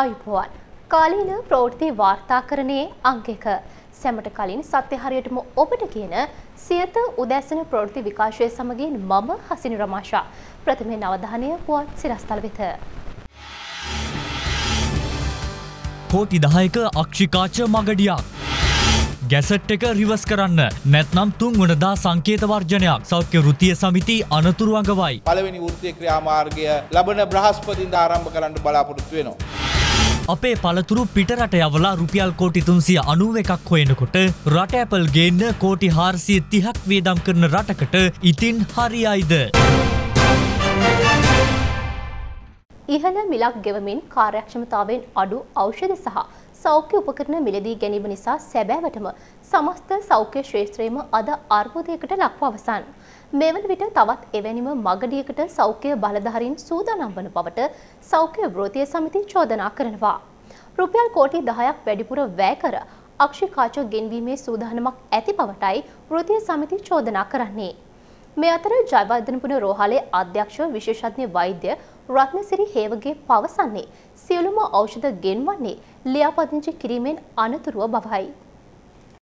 අයිබුවන් කාලීන ප්‍රෝෘති වාර්තාකරණයේ අංකෙක සැමට කලින් සත්‍ය හරියටම ඔබට කියන සියත උදැසන ප්‍රෘති විකාශය සමගින් මම හසිනි රමාශා ප්‍රථමය නවධානය පුවත් සිරස්තල වෙත. කෝටි දහයක අක්ෂිකාච මගඩියක්. ගැසට් එක රිවස් කරන්න නැත්නම් තුන් වනදා සංකේත වර්ජනයක් සෞඛ්‍ය වෘතිය සමිති අනතුරු අඟවයි. පළවෙනි වෘත්තිය ක්‍රියාමාර්ගය ලබන බ්‍රහස්පතින්ද ආරම්භ කරන්න බලාපොරොත්තු වෙනවා. අපේ පළතුරු පිටරට යවලා රුපියල් කෝටි තුන්සිය අනුව එකක් හොයෙනකොට රට ඇපල් ගේන්න කෝටි හාර්සිය තිහක් වේදම් කරන රටකට ඉතින් හරියයිද. ඉහළ මිලක් ගෙවමින් කාර්යක්ෂමතාවෙන් අඩු ඖෂධ සහ සෞඛ්‍ය උපකරණ මිලදී ගැනීම නිසා සැබෑවටම සමස්ත සෞඛ්‍ය ශ්‍රේත්‍රයේම අද අර්බුදයකට ලක්ව අවසන්. මෙවන විට තවත් එවැනිම මගඩියකට සෞඛ්‍ය බලධාරීන් සූදානම් වන බවට සෞඛ්‍ය වෘත්තීය සමිති චෝදනා කරනවා. රුපියල් කෝටි 10ක් වැඩිපුර වැය කර අක්ෂිකාච ගෙන්වීමේ සූදානමක් ඇති බවටයි වෘත්තීය සමිති චෝදනා කරන්නේ. මේ අතර ජයවර්ධනපුර රෝහලේ අධ්‍යක්ෂ විශේෂඥ වෛද්‍ය රත්නසිරි හේවගේ පවසන්නේ සියලුම ඖෂධ ගෙන්වන්නේ ලියාපදිංචි කිරීමෙන් අනතුරුව බවයි.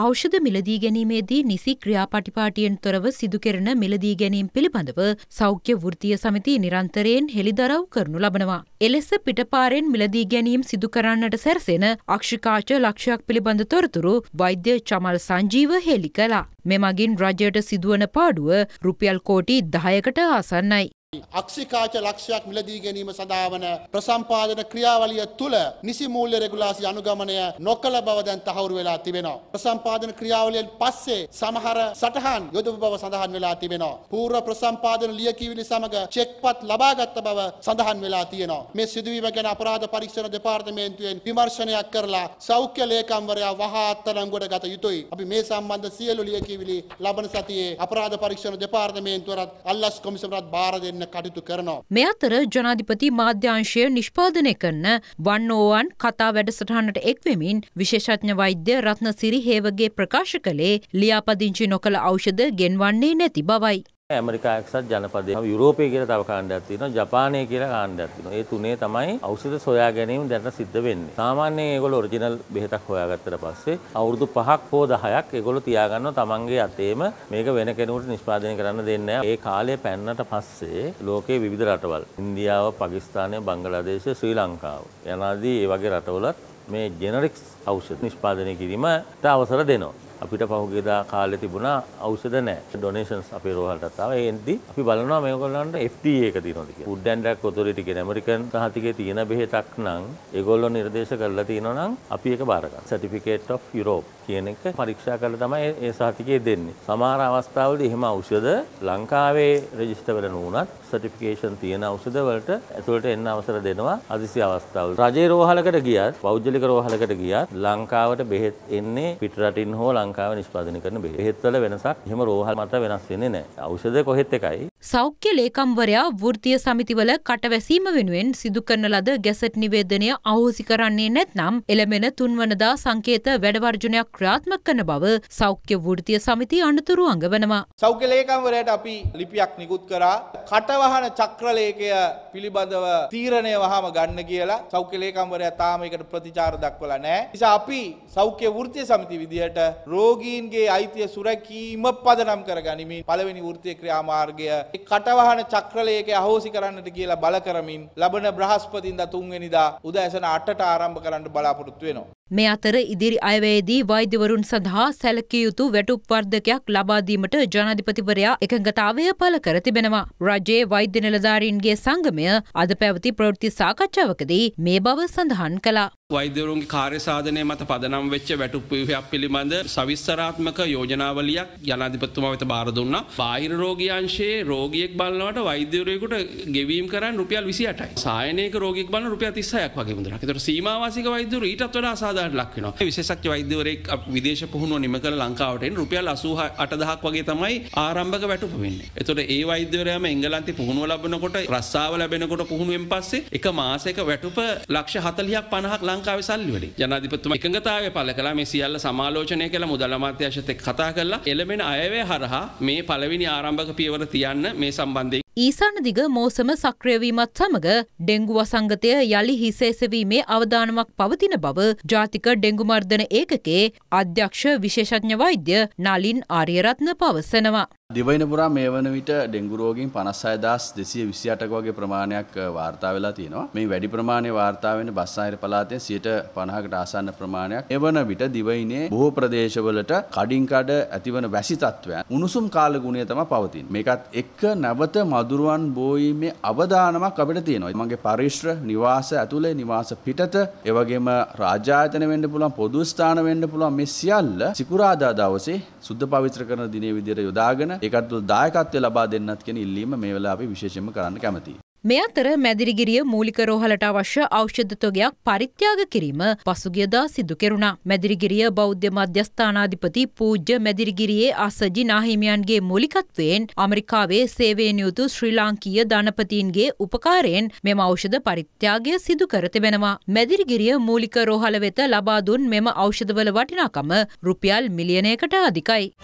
ඖෂධ මිලදී ගැනීමේදී නිසි ක්‍රියාපටිපාටියෙන් තොරව සිදුකෙරෙන මිලදී ගැනීම් පිළිබඳව සෞඛ්‍ය වෘත්තීය සමිති නිරන්තරයෙන් හෙළිදරව් කරනු ලබනවා. එලෙස පිටපාරෙන් මිලදී ගැනීම් සිදු කරන්නට සැරසෙන අක්ෂිකාච ලක්ෂයක් පිළිබඳ තොරතුරු වෛද්‍ය චමල් සංජීව හෙළි කළා. මෙමගින් රජයට සිදුවන පාඩුව රුපියල් කෝටි දහයකට ආසන්නයි. අක්ෂිකාච ලක්ෂයක් මිලදී ගැනීම සඳහා වන ප්‍රසම්පාදන ක්‍රියාවලිය තුළ නිසි මූල්‍ය රෙගුලාසි අනුගමනය නොකළ බව දැන් තහවුරු වෙලා තිබෙනවා. ප්‍රසම්පාදන ක්‍රියාවලියෙන් පස්සේ සමහර සටහන් යොදපු බව සඳහන් වෙලා තිබෙනවා. పూర్ව ප්‍රසම්පාදන ලියකියවිලි සමග චෙක්පත් ලබාගත් බව සඳහන් වෙලා තියෙනවා. මේ සිදුවීම ගැන අපරාධ පරීක්ෂණ දෙපාර්තමේන්තුවෙන් විමර්ශනයක් කරලා සෞඛ්‍ය ලේකම්වරයා වහා අත්අඩංගුවට ගත යුතුයි. අපි මේ සම්බන්ධ සියලු ලියකියවිලි ලබන සතියේ අපරාධ පරීක්ෂණ දෙපාර්තමේන්තුවරත් අල්ලස් කොමිසමරත් බාර දෙන්න ගන්න කටයුතු කරනවා. මේ අතර ජනාධිපති මාධ්‍යංශය නිෂ්පාදනය කරන වන් ඕවන් කතා වැඩසටහනට එක්වෙමින් විශේෂඥ වෛද්‍ය රත්නසිරි හේවගේ ප්‍රකාශ කළේ ලියාපදිංචි නොකළ ඖෂධ ගෙන්වන්නේ නැති බවයි. ඇමරිකා එක්සත් ජනපදයේ යුරෝපය කියලා තව කාණ්ඩයක් තියෙනවා ජපානය කියලා කාණ්ඩයක් තියෙනවා. ඒ තුනේ තමයි ඖෂධ සොයා ගැනීම දැන් සිද්ධ වෙන්නේ. සාමාන්‍යයෙන් ඒගොල්ලෝ ඔරිජිනල් බෙහෙතක් හොයාගත්තට පස්සේ අවුරුදු 5ක් හෝ 10ක් ඒගොල්ලෝ තියාගන්නවා තමන්ගේ අතේම මේක වෙන කෙනෙකුට නිෂ්පාදනය කරන්න දෙන්නේ ඒ කාලය පැන්නට පස්සේ ලෝකයේ විවිධ රටවල් ඉන්දියාව, පාකිස්තානය, බංගලාදේශය, ශ්‍රී ලංකාව යනාදී ඒ වගේ රටවලත් මේ ජෙනරික්ස් ඖෂධ නිෂ්පාදනය කිරීමට අවසර දෙනවා. අපිට පහුගේදා කාලෙ තිබුණා ඖෂධ නැහැ. ඩොනේෂන්ස් අපේ රෝහලටත් ආවා. ඒ එද්දි අපි බලනවා මේගොල්ලන්ට FDA එක තියෙනවද කියලා. Food and Drug Authority කියන ඇමරිකන් සහතිකයේ තියෙන බෙහෙතක් නම් ඒගොල්ලෝ නිර්දේශ කරලා තියෙනවා නම් අපි ඒක බාර ගන්න. Certificate of Europe කියන එක පරීක්ෂා කරලා තමයි ඒ සහතිකය දෙන්නේ. සමහර අවස්ථාවලදී එහෙම ඖෂධ ලංකාවේ රෙජිස්ටර් වෙලා නුනත් සර්ටිෆිකේෂන් තියෙන ඖෂධ වලට ඇතුළට එන්න අවසර දෙනවා අදිසි අවස්ථාවල. රජේ රෝහලකට ගියත්, පෞද්ගලික රෝහලකට ගියත් ලංකාවට බෙහෙත් එන්නේ පිට රටින් හෝ ලංකාව නිෂ්පාදනය කරන බෙහෙත්. බෙහෙත්වල වෙනසක් එහෙම රෝහල් මත වෙනස් වෙන්නේ නැහැ. ඖෂධ කොහෙත් එකයි. සෞඛ්‍ය ලේකම්වරයා වෘත්තීය සමිතිවල කටවැසීම වෙනුවෙන් සිදු කරන ලද ගැසට් නිවේදනය අහෝසි කරන්නේ නැත්නම් එළමෙන තුන්වනදා සංකේත වැඩවර්ජනයක් ක්‍රියාත්මක කරන බව සෞඛ්‍ය වෘත්තීය සමිතිය අනුතුරු අඟවනවා. සෞඛ්‍ය ලේකම්වරයාට අපි ලිපියක් නිකුත් කරා කටවහන චක්‍රලේඛය පිළිබඳව තීරණය වහම ගන්න කියලා සෞඛ්‍ය ලේකම්වරයා තාම ඒකට ප්‍රතිචාර දක්වලා නැහැ. නිසා අපි සෞඛ්‍ය වෘත්තීය සමිති විදිහට රෝගීන්ගේ අයිතිය සුරැකීම පදනම් කරගනිමින් පළවෙනි වෘත්තීය ක්‍රියාමාර්ගය කටවහන චක්‍රලයක අහෝසි කරන්නට කියලා බල කරමින් ලබන බ්‍රහස්පතින්ද තුන්වෙනිදා උදෑසන අටට ආරම්භ කරන්න බලාපොරොත්තු වෙනවා. මේ අතර ඉදිරි අයවැයේදී වෛද්‍යවරුන් සඳහා සැලකිය යුතු වැටුප් වර්ධකයක් ලබා දීමට ජනාධිපතිවරයා එකඟතාවය පළ කර තිබෙනවා. රජයේ වෛද්‍ය නිලධාරීන්ගේ සංගමය අද පැවති ප්‍රවෘත්ති සාකච්ඡාවකදී මේ බව සඳහන් කළා. වෛදරුන්ගේ කාර්යසාධනය මත පදනම් වෙච්ච වැටුප් ව්‍යවහයක් පිළිබඳ සවිස්තරාත්මක යෝජනාවලියක් ජනාධිපතිතුමා වෙත බාර දුන්නා. බාහිර රෝගියංශයේ රෝගියෙක් බලනවට වෛද්‍යවරයෙකුට ගෙවීම් කරන්න රුපියල් 28යි. සායනයක රෝගියෙක් බලන රුපියල් 36ක් වගේ මුදලක්. ඒතර සීමාවාසික වෛද්‍යවරු ඊටත් වඩා අසාධාරණ අඩුපාඩුදාට ලක්වෙනවා විශේෂක් වෛද්‍යවරෙක් විදේශ පුහුණුව නිම කළ ලංකාවට රුපියල් අසූහ අටදහක් වගේ තමයි ආරම්භක වැටුප වෙන්න. එතොට ඒ වෛද්‍යවරයම එංගලන්ති පුහුණුව ලබනකොට රස්සාාව ලැබෙනකොට පුහුණුවෙන් පස්සේ එක මාසක වැටුප ලක්ෂ හතලයක් පනහක් ලංකාව සල්ලිවල ජනාධිපත්තුම එකඟතාව පල කලා මේ සියල්ල සමාලෝචනය කළ මුදලමාත්‍යශතෙක් කතා කරලා එළමෙන අයවය හරහා මේ පළවිනි ආරම්භක පියවර තියන්න මේ සම්බන්ධය ඊසාන දිග මෝසම සක්‍රියවීමත් සමඟ ඩෙංගු වසංගතය යළි හිසේසවීමේ අවධානමක් පවතින බව ජාතික ඩෙංගු මර්ධන ඒකකේ අධ්‍යක්ෂ විශේෂඥ වෛද්‍ය නලින් ආරියරත්න පවසනවා. දිවයිනපුරා මේ වන විට ඩෙංගු රෝගීන් 56228ක වගේ ප්‍රමාණයක් වාර්තා වෙලා තියෙනවා. මේ වැඩි ප්‍රමාණයේ වාර්තා වෙන බස්සාහිර පළාතේ 50කට ආසන්න ප්‍රමාණයක්. එවන විට දිවයිනේ බොහෝ ප්‍රදේශවලට කඩින් කඩ ඇතිවන වැසි තත්ත්වයන් උණුසුම් කාල ගුණය තමයි පවතින්නේ. මේකත් එක්ක නැවත මදුරුවන් බෝීමේ අවදානමක් අපිට තියෙනවා. මගේ පරිශ්‍ර නිවාස ඇතුලේ නිවාස පිටත ඒ වගේම රාජ්‍ය ආයතන වෙන්න පුළුවන් පොදු ස්ථාන වෙන්න පුළුවන් මේ සියල්ල සිකුරාදා දවසේ සුද්ධ පවිත්‍ර කරන දිනේ විදියට යොදාගෙන ඒකට තුළ දායකත්වය ලබා දෙන්නත් කියන ඉල්ලීම මේ වෙලාවේ විශේෂයෙන්ම කරන්න කැමතියි. මේ අතර මැදිරිගිරිය මූලික රෝහලට අවශ්‍ය ඖෂධ තොගයක් පරිත්‍යාග කිරීම පසුගියදා සිදු කෙරුණා. මැදිරිගිරිය බෞද්ධ මධ්‍යස්ථානාධිපති පූජ්‍ය මැදිරිගිරියේ අසජි නාහිමියන්ගේ මූලිකත්වයෙන් ඇමරිකාවේ සේවයෙන් යුතු ශ්‍රී ලාංකීය ධනපතීන්ගේ උපකාරයෙන් මෙම ඖෂධ පරිත්‍යාගය සිදු කර තිබෙනවා. මැදිරිගිරිය මූලික රෝහල වෙත ලබා දුන් මෙම ඖෂධවල වටිනාකම රුපියල් මිලියනයකට අධිකයි.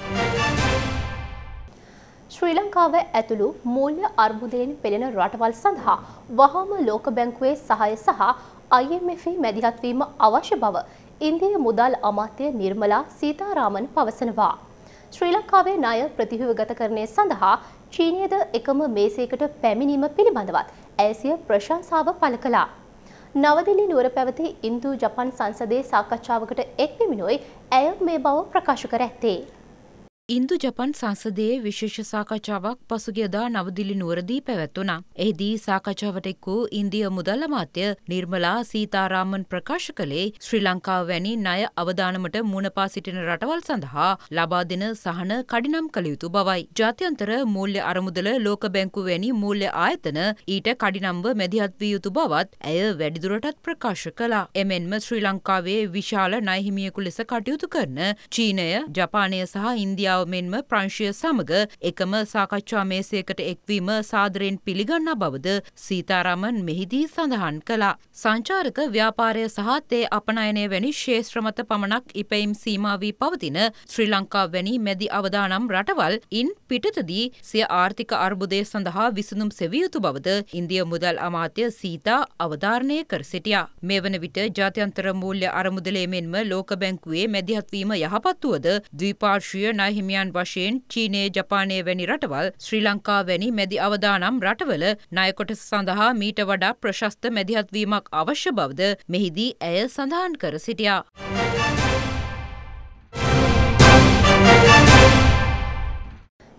ශ්‍රී ලංකාව ඇතුළු මූල්‍ය අර්බුදයෙන් පෙළෙන රටවල් සඳහා වහාම ලෝක බැංකුවේ සහය සහ IMF මැදිහත්වීම අවශ්‍ය බව ඉන්දිය මුදල් අමාත්‍ය නිර්මලා සීතාරාමන් පවසනවා. ශ්‍රී ලංකාවේ ණය ප්‍රතිව්‍යුහගතකරණය සඳහා චීනයේද එකම මේසයකට පැමිණීම පිළිබඳවත් ඇසිය ප්‍රශංසාව පළ කළා. නවදිල්ලි නුවර පැවති ඉන්දු ජපන් සංසදයේ සාකච්ඡාවකට එක් වෙමිනුයි ඇය මේ බව ප්‍රකාශ කර ඇත්තේ. ඉන්දු ජපන් සංසදයේ විශේෂ සාකච්ඡාවක් පසුගියදා නවදිලි නුවරදී පැවැත්වුණා. එහිදී සාකච්ඡාවට එක් වූ ඉන්දිය මුදල් අමාත්‍ය නිර්මලා සීතාරාමන් ප්‍රකාශ කළේ ශ්‍රී ලංකාව වැනි ණය අවදානමට මුණපා සිටින රටවල් සඳහා ලබා දෙන සහන කඩිනම් කළ යුතු බවයි. ජාත්‍යන්තර මූල්‍ය අරමුදල ලෝක බැංකු වැනි මූල්‍ය ආයතන ඊට කඩිනම්ව මැදිහත් විය යුතු බවත් ඇය වැඩිදුරටත් ප්‍රකාශ කළා. එමෙන්ම ශ්‍රී ලංකාවේ විශාල ණයහිමියෙකු ලෙස කටයුතු කරන චීනය, ජපානය සහ ඉන්දියාව ඉන්දියාව මෙන්ම ප්‍රංශය සමග එකම සාකච්ඡා මේසයකට එක්වීම සාදරයෙන් පිළිගන්නා බවද සීතාරමන් මෙහිදී සඳහන් කළා. සංචාරක ව්‍යාපාරය සහ තේ අපනයනය වැනි ශේෂ්ත්‍ර මත පමණක් ඉපැයිම් සීමා වී පවතින ශ්‍රී ලංකා වැනි මැදි අවදානම් රටවල් ඉන් පිටතදී සිය ආර්ථික අර්බුදය සඳහා විසඳුම් සෙවිය යුතු බවද ඉන්දිය මුදල් අමාත්‍ය සීතා අවධාරණය කර සිටියා. මේ වන විට ජාත්‍යන්තර මූල්‍ය අරමුදලේ මෙන්ම ලෝක බැංකුවේ මැදිහත්වීම යහපත්වුවද ද්විපාර්ශ්වීය නයහිමි හිමියන් වශයෙන් චීනය ජපානය වැනි රටවල් ශ්‍රී ලංකා වැනි මැදි අවදානම් රටවල ණයකොට සඳහා මීට වඩා ප්‍රශස්ත මැදිහත්වීමක් අවශ්‍ය බවද මෙහිදී ඇය සඳහන් කර සිටියා.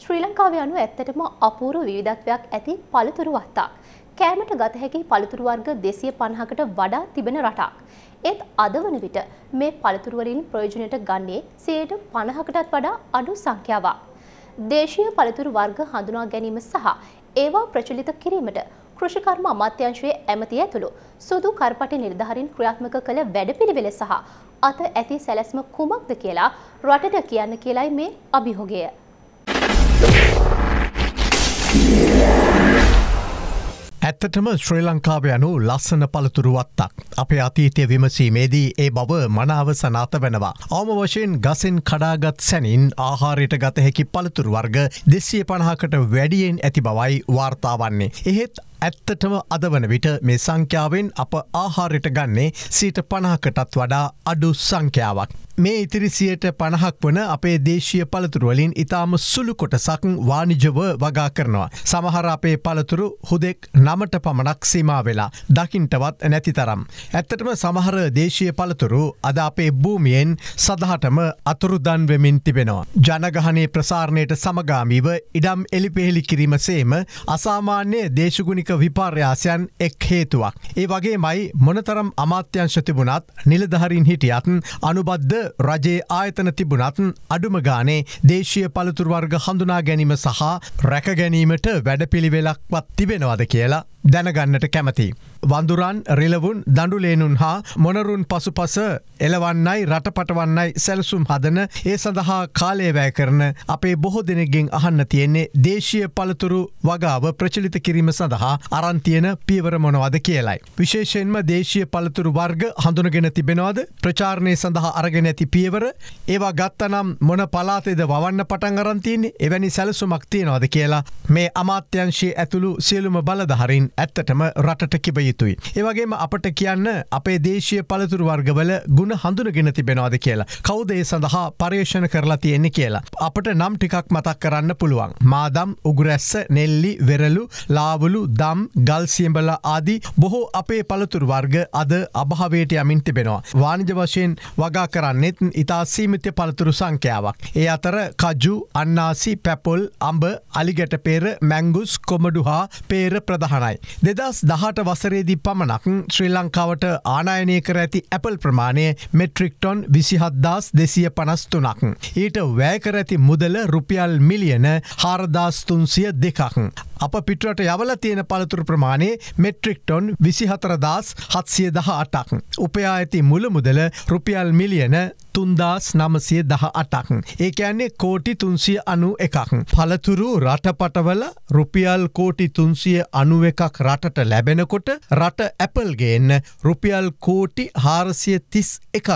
ශ්‍රී ලංකාව යනු ඇත්තටම අපූරු විවිධත්වයක් ඇති පළතුරු වත්තාක්. කෑමට ගත හැකි පළතුරු වර්ග 250කට වඩා තිබෙන රටක්. ඒත් අද වන විට මේ පළතුරු වලින් ප්‍රයෝජනයට ගන්නේ 50%කටත් වඩා අඩු සංඛ්‍යාවක්. දේශීය පළතුරු වර්ග හඳුනා ගැනීම සහ ඒවා ප්‍රචලිත කිරීමට කෘෂිකර්ම අමාත්‍යාංශයේ ඇමතිය ඇතුළු සුදු කරපටි නිලධාරීන් ක්‍රියාත්මක කළ වැඩපිළිවෙල සහ අත ඇති සැලැස්ම කුමක්ද කියලා රටට කියන්න කියලයි මේ අභියෝගය. ඇත්තටම ශ්‍රී ලංකාව යනු ලස්සන පළතුරුවත්තක්. අපේ අතීතය විමසීමේදී ඒ බව මනාව සනාත වෙනවා. අවම වශයෙන් ගසින් කඩාගත් සැනින් ආහාරයට ගතහැකි පළතුරු වර්ග දෙසිය පණහකට වැඩියෙන් ඇති බවයි වාර්තාවන්නේ. එහෙත් ඇත්තටම අද වන විට මේ සංඛ්‍යාවෙන් අප ආහාරයට ගන්නේ සීට පණහකටත් වඩා අඩු සංඛ්‍යාවක්. මේ ඉතිරිසියට පණහක් වන අපේ දේශය පළතුරුවලින් ඉතාම සුළු කොටසක් වානිජව වගා කරනවා. සමහර අපේ පළතුරු හුදෙක් නමට පමණක් සීමා වෙලා දකිින්ටවත් නැති තරම්. ඇත්තටම සමහර දේශය පළතුරු අද අපේ භූමියෙන් සදහටම අතුරුදන් වෙමින් තිබෙනවා. ජනගහනේ ප්‍රසාරණයට සමගාමීව ඉඩම් එලිපෙහෙලි කිරීමසේම අසාමාන්‍ය දේශගුණික ආර්ථික විපර්යාසයන් එක් හේතුවක්. ඒ වගේ මයි මොනතරම් අමාත්‍යංශ තිබුණත් නිලධහරින් හිටියත් අනුබද්ධ රජයේ ආයතන තිබුණත් අඩුම ගානේ දේශය පළතුරුවර්ග හඳුනා ගැනීම සහ රැකගැනීමට වැඩපිළිවෙලක්වත් තිබෙනවාද කියලා දැනගන්නට කැමති. වඳුරන් රිලවුන් දඩුලේනුන් හා මොනරුන් පසු පස එලවන්නයි රටපටවන්නයි සැලසුම් හදන ඒ සඳහා කාලේවෑ කරන අපේ බොහෝ දෙනෙගෙන් අහන්න තියෙන්නේ දේශය පළතුරු වගාව ප්‍රචලිත කිරීම සඳහා අරන්තියන පීවර මොනවද කියලයි. විශේෂෙන්ම දේශය පළතුරු වර්ග හඳුනගෙන තිබෙනවාද ප්‍රචාරණය සඳහා අරගෙන ඇති පියවර ඒවා ගත්තනම් මොන පලාතේද වන්න පටන් අරන්තින් එවැනි සැලසුමක් තියෙනවාද කියලා මේ අමාත්‍යංශයේ ඇතුළු සියලුම බලධහරින් ඇත්තටම රටට කිව යුතුයි. ඒවගේම අපට කියන්න අපේ දේශය පළතුර වර්ගවල ගුණ හඳුනගෙන තිබෙනවාද කියලා. කෞදේ සඳහා පර්යේෂණ කරලා තියෙන්නේ කියලා. අපට නම් ටිකක් මතක් කරන්න පුළුවන්. මාදම් උගුරැස්ස නෙල්ලි වෙරලු ලාවුලු දම් ගල්සියම්බල ආදී බොහෝ අපේ පළතුර වර්ග අද අභාවයට යමින් තිබෙනවා. වානිජ වශයෙන් වගා කරන්නෙත් ඉතා සීමිත්‍ය පළතුරු සංඛ්‍යාවක්. ඒ අතර කජු අන්නාසි පැපොල් අඹ අලිගැට පේර මැංගුස් කොමඩු හා පේර ප්‍රධානයි. දෙදස් දහට වසරේදි පමණක් ශ්‍රී ලංකාවට ආනායනය කර ඇති ඇපල් ප්‍රමාණය මෙට්‍රික්ටොන් විසිහත්දස් දෙසිය පනස්තුනක්. ඊට වැෑකර ඇති මුදල රුපියල් මිලියන හාරදාස්තුන්සිය දෙකක්න්. අප පිටරට යවල තියෙන පළතුර ප්‍රමාණය මෙට්‍රික්ටොන් විසිහතරදස් හත්සිය දහ අටක්. උපයා ඇති මුල මුදල රුපියල් මිලියන තුන්දස් නමසය දහ අටක්. ඒකඇන්නේ කෝටි තුන්සිය අනු එකක්. පළතුරු රටපටවල රුපියල් කෝටි තුන්සිය අනුව එකක් මුදලක් රටට ලැබෙනකොට රට ඇපල්ගේෙන් රුපියල් කෝටි හාරසිය තිස් එකක්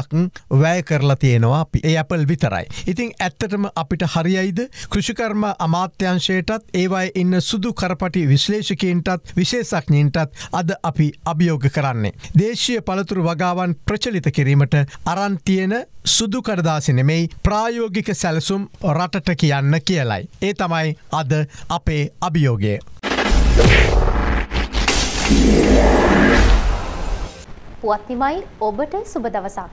වැය කරලා තියෙනවා අපි ඒ ඇපල් විතරයි. ඉතිං ඇත්තටම අපිට හරියයිද කෘෂිකර්ම අමාත්‍යංශයටත් ඒවයි ඉන්න සුදු කරපටි විශ්ලේෂකීන්ටත් විශේෂක්ඥීන්ටත් අද අපි අභියෝග කරන්නේ. දේශය පළතුරු වගාවන් ප්‍රචලිත කිරීමට අරන්තියෙන සුදු කරදාසිනෙමෙයි ප්‍රායෝගික සැලසුම් රටට කියන්න කියලයි. ඒ තමයි අද අපේ අභියෝගය. පුවත්තිමයි ඔබට සුබ දවසක්.